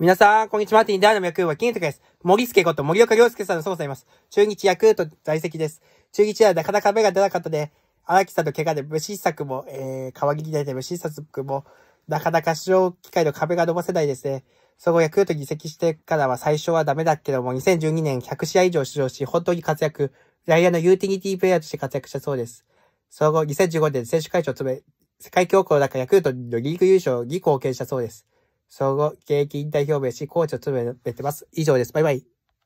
皆さん、こんにちは。ティンダーの役は金太です。森助こと森岡良介さんの操作います。中日ヤクルト在籍です。中日はなかなか目が出なかったで、荒木さんの怪我で無失策も、えー、皮切りで無失策も、なかなか使用機会の壁が伸ばせないですね。そ後ヤクルトに移籍してからは最初はダメだけども、2012年100試合以上出場し、本当に活躍、ライアのユーティリティプレイヤーとして活躍したそうです。その後、2015年選手会長を務め、世界恐慌の中ヤクルトのリーグ優勝に貢献したそうです。総合経営金代表名詞、コーチを務めてます。以上です。バイバイ。